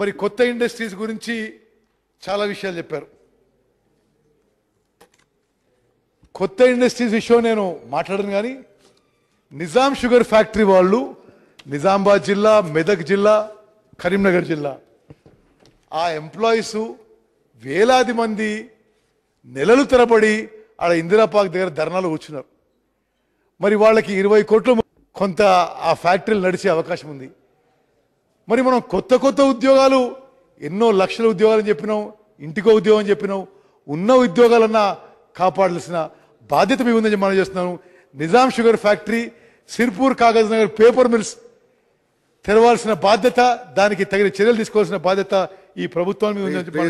మరి కొత్త ఇండస్ట్రీస్ గురించి చాలా విషయాలు చెప్పారు కొత్త ఇండస్ట్రీస్ విషయం నేను మాట్లాడను కానీ నిజాం షుగర్ ఫ్యాక్టరీ వాళ్ళు నిజామాబాద్ జిల్లా మెదక్ జిల్లా కరీంనగర్ జిల్లా ఆ ఎంప్లాయీస్ వేలాది మంది నెలలు తరబడి ఆడ ఇందిరా దగ్గర ధర్నాలు కూర్చున్నారు మరి వాళ్ళకి ఇరవై కోట్లు కొంత ఆ ఫ్యాక్టరీలు నడిచే అవకాశం ఉంది మరి మనం కొత్త కొత్త ఉద్యోగాలు ఎన్నో లక్షల ఉద్యోగాలని చెప్పినాం ఇంటికో ఉద్యోగం చెప్పినాం ఉన్న ఉద్యోగాలన్నా కాపాడాల్సిన బాధ్యత మీ ఉందని మనం చేస్తున్నాను Nizam sugar factory Sirpur Kagaz Nagar paper mills తెరవాల్సిన బాధ్యత దానికి తగిన చర్యలు తీసుకోవాల్సిన బాధ్యత ఈ ప్రభుత్వాన్ని